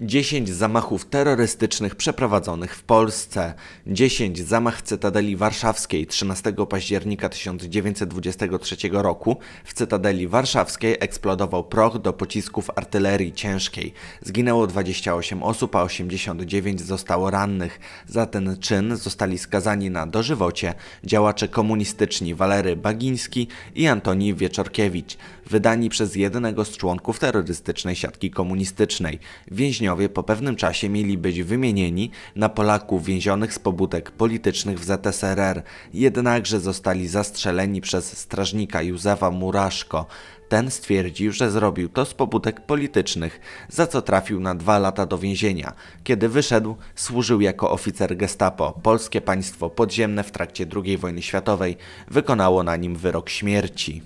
10 zamachów terrorystycznych przeprowadzonych w Polsce, 10 zamach w Cytadeli Warszawskiej 13 października 1923 roku. W Cytadeli Warszawskiej eksplodował proch do pocisków artylerii ciężkiej. Zginęło 28 osób, a 89 zostało rannych. Za ten czyn zostali skazani na dożywocie działacze komunistyczni Walery Bagiński i Antoni Wieczorkiewicz, wydani przez jednego z członków terrorystycznej siatki komunistycznej. Więźniowie po pewnym czasie mieli być wymienieni na Polaków więzionych z pobudek politycznych w ZSRR, jednakże zostali zastrzeleni przez strażnika Józefa Muraszko. Ten stwierdził, że zrobił to z pobudek politycznych, za co trafił na dwa lata do więzienia. Kiedy wyszedł, służył jako oficer gestapo. Polskie państwo podziemne w trakcie II wojny światowej wykonało na nim wyrok śmierci.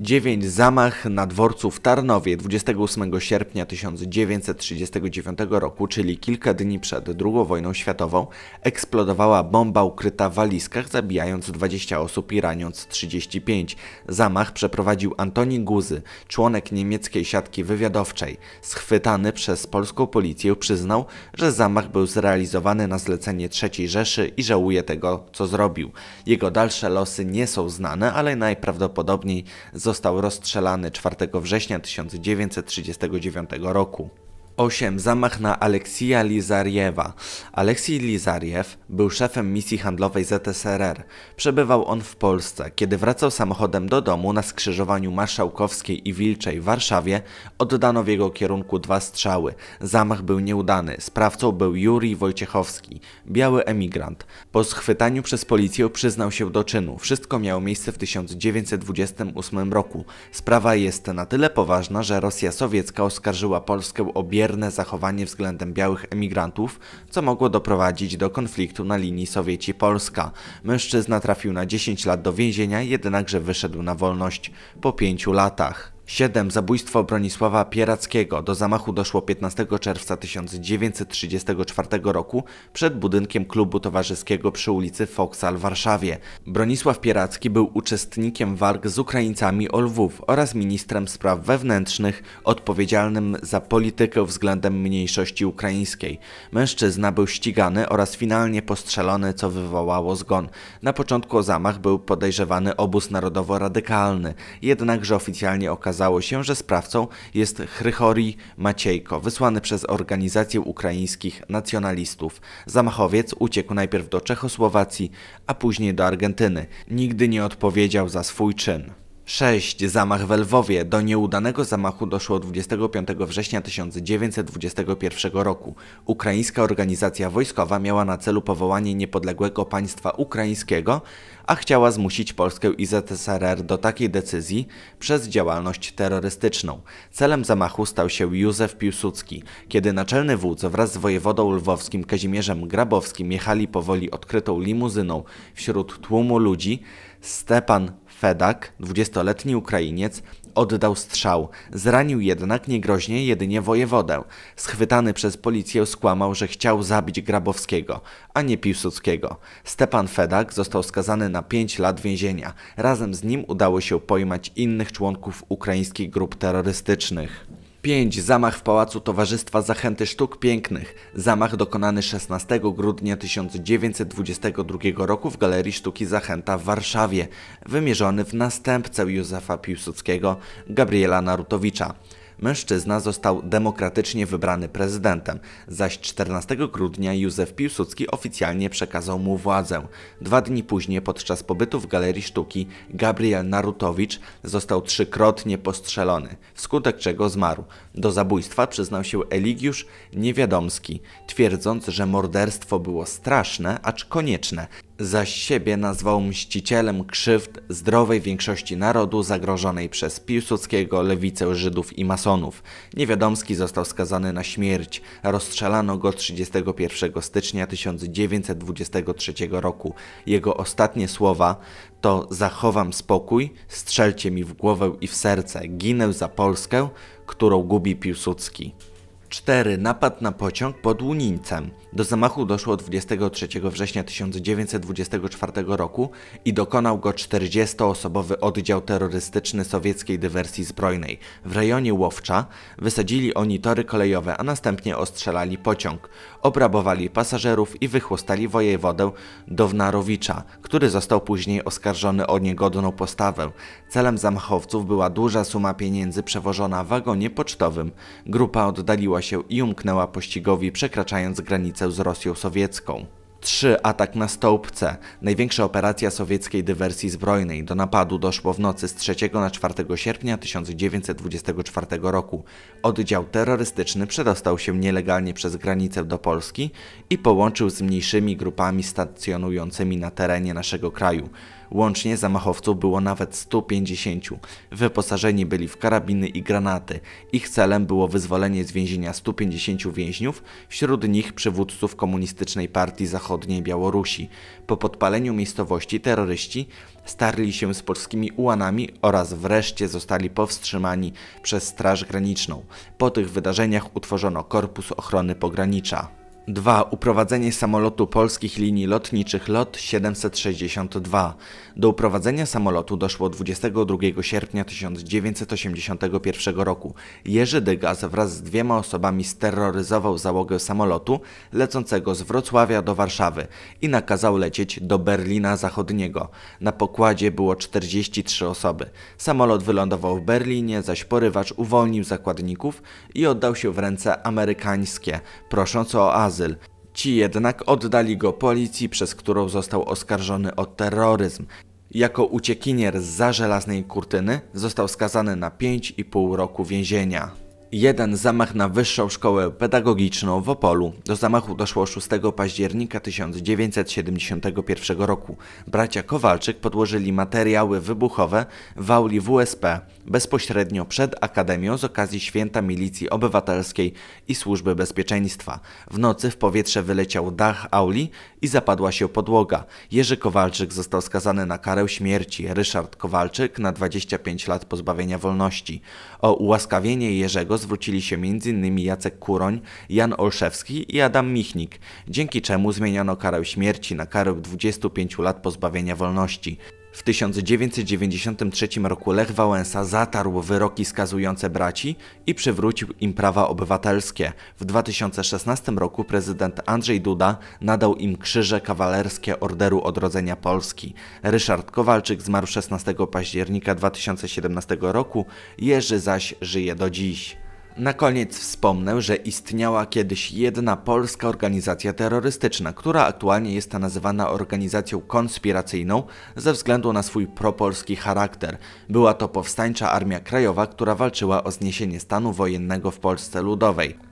9. Zamach na dworcu w Tarnowie 28 sierpnia 1939 roku, czyli kilka dni przed II wojną światową, eksplodowała bomba ukryta w walizkach, zabijając 20 osób i raniąc 35. Zamach przeprowadził Antoni Guzy, członek niemieckiej siatki wywiadowczej. Schwytany przez polską policję przyznał, że zamach był zrealizowany na zlecenie III Rzeszy i żałuje tego, co zrobił. Jego dalsze losy nie są znane, ale najprawdopodobniej został rozstrzelany 4 września 1939 roku. 8. Zamach na Aleksija Lizariewa. Aleksij Lizariew był szefem misji handlowej ZSRR. Przebywał on w Polsce. Kiedy wracał samochodem do domu na skrzyżowaniu Marszałkowskiej i Wilczej w Warszawie, oddano w jego kierunku dwa strzały. Zamach był nieudany. Sprawcą był Juri Wojciechowski, biały emigrant. Po schwytaniu przez policję przyznał się do czynu. Wszystko miało miejsce w 1928 roku. Sprawa jest na tyle poważna, że Rosja sowiecka oskarżyła Polskę o bierność bierne zachowanie względem białych emigrantów, co mogło doprowadzić do konfliktu na linii Sowieci-Polska. Mężczyzna trafił na 10 lat do więzienia, jednakże wyszedł na wolność po 5 latach. 7. Zabójstwo Bronisława Pierackiego. Do zamachu doszło 15 czerwca 1934 roku przed budynkiem klubu towarzyskiego przy ulicy Foksal w Warszawie. Bronisław Pieracki był uczestnikiem warg z Ukraińcami o Lwów oraz ministrem spraw wewnętrznych odpowiedzialnym za politykę względem mniejszości ukraińskiej. Mężczyzna był ścigany oraz finalnie postrzelony, co wywołało zgon. Na początku o zamach był podejrzewany obóz narodowo-radykalny, jednakże oficjalnie okazało okazało się, że sprawcą jest Chrychori Maciejko, wysłany przez organizację ukraińskich nacjonalistów. Zamachowiec uciekł najpierw do Czechosłowacji, a później do Argentyny. Nigdy nie odpowiedział za swój czyn. 6. Zamach w Lwowie. Do nieudanego zamachu doszło 25 września 1921 roku. Ukraińska organizacja wojskowa miała na celu powołanie niepodległego państwa ukraińskiego, a chciała zmusić Polskę i ZSRR do takiej decyzji przez działalność terrorystyczną. Celem zamachu stał się Józef Piłsudski. Kiedy naczelny wódz wraz z wojewodą lwowskim Kazimierzem Grabowskim jechali powoli odkrytą limuzyną wśród tłumu ludzi, Stepan Fedak, 20-letni Ukrainiec, oddał strzał. Zranił jednak niegroźnie jedynie wojewodę. Schwytany przez policję skłamał, że chciał zabić Grabowskiego, a nie Piłsudskiego. Stepan Fedak został skazany na 5 lat więzienia. Razem z nim udało się pojmać innych członków ukraińskich grup terrorystycznych. 5. Zamach w Pałacu Towarzystwa Zachęty Sztuk Pięknych. Zamach dokonany 16 grudnia 1922 roku w Galerii Sztuki Zachęta w Warszawie, wymierzony w następcę Józefa Piłsudskiego, Gabriela Narutowicza mężczyzna został demokratycznie wybrany prezydentem, zaś 14 grudnia Józef Piłsudski oficjalnie przekazał mu władzę. Dwa dni później podczas pobytu w Galerii Sztuki Gabriel Narutowicz został trzykrotnie postrzelony, wskutek czego zmarł. Do zabójstwa przyznał się Eligiusz Niewiadomski, twierdząc, że morderstwo było straszne, acz konieczne, za siebie nazwał mścicielem krzywd zdrowej większości narodu zagrożonej przez Piłsudskiego, lewicę Żydów i masonów. Niewiadomski został skazany na śmierć. Rozstrzelano go 31 stycznia 1923 roku. Jego ostatnie słowa to zachowam spokój, strzelcie mi w głowę i w serce, ginę za Polskę, którą gubi Piłsudski. 4. Napad na pociąg pod Łunińcem. Do zamachu doszło 23 września 1924 roku i dokonał go 40-osobowy oddział terrorystyczny sowieckiej dywersji zbrojnej. W rejonie Łowcza wysadzili oni tory kolejowe, a następnie ostrzelali pociąg. Obrabowali pasażerów i wychłostali wojewodę Downarowicza, który został później oskarżony o niegodną postawę. Celem zamachowców była duża suma pieniędzy przewożona w wagonie pocztowym. Grupa oddaliła się i umknęła pościgowi, przekraczając granicę z Rosją sowiecką. 3. Atak na Stołpce. Największa operacja sowieckiej dywersji zbrojnej. Do napadu doszło w nocy z 3 na 4 sierpnia 1924 roku. Oddział terrorystyczny przedostał się nielegalnie przez granicę do Polski i połączył z mniejszymi grupami stacjonującymi na terenie naszego kraju. Łącznie zamachowców było nawet 150. Wyposażeni byli w karabiny i granaty. Ich celem było wyzwolenie z więzienia 150 więźniów, wśród nich przywódców Komunistycznej Partii Zachodniej Białorusi. Po podpaleniu miejscowości terroryści starli się z polskimi ułanami oraz wreszcie zostali powstrzymani przez Straż Graniczną. Po tych wydarzeniach utworzono Korpus Ochrony Pogranicza. 2. Uprowadzenie samolotu polskich linii lotniczych LOT 762. Do uprowadzenia samolotu doszło 22 sierpnia 1981 roku. Jerzy Dygas wraz z dwiema osobami steroryzował załogę samolotu lecącego z Wrocławia do Warszawy i nakazał lecieć do Berlina Zachodniego. Na pokładzie było 43 osoby. Samolot wylądował w Berlinie, zaś porywacz uwolnił zakładników i oddał się w ręce amerykańskie, prosząc o azję azyl. Ci jednak oddali go policji, przez którą został oskarżony o terroryzm. Jako uciekinier z za żelaznej kurtyny został skazany na 5,5 roku więzienia. Jeden zamach na Wyższą Szkołę Pedagogiczną w Opolu. Do zamachu doszło 6 października 1971 roku. Bracia Kowalczyk podłożyli materiały wybuchowe w auli WSP bezpośrednio przed Akademią z okazji Święta Milicji Obywatelskiej i Służby Bezpieczeństwa. W nocy w powietrze wyleciał dach auli i zapadła się podłoga. Jerzy Kowalczyk został skazany na karę śmierci, Ryszard Kowalczyk na 25 lat pozbawienia wolności. O ułaskawienie Jerzego zwrócili się m.in. Jacek Kuroń, Jan Olszewski i Adam Michnik, dzięki czemu zmieniono karę śmierci na karę 25 lat pozbawienia wolności. W 1993 roku Lech Wałęsa zatarł wyroki skazujące braci i przywrócił im prawa obywatelskie. W 2016 roku prezydent Andrzej Duda nadał im krzyże kawalerskie Orderu Odrodzenia Polski. Ryszard Kowalczyk zmarł 16 października 2017 roku, Jerzy zaś żyje do dziś. Na koniec wspomnę, że istniała kiedyś jedna polska organizacja terrorystyczna, która aktualnie jest nazywana organizacją konspiracyjną ze względu na swój propolski charakter. Była to Powstańcza Armia Krajowa, która walczyła o zniesienie stanu wojennego w Polsce Ludowej.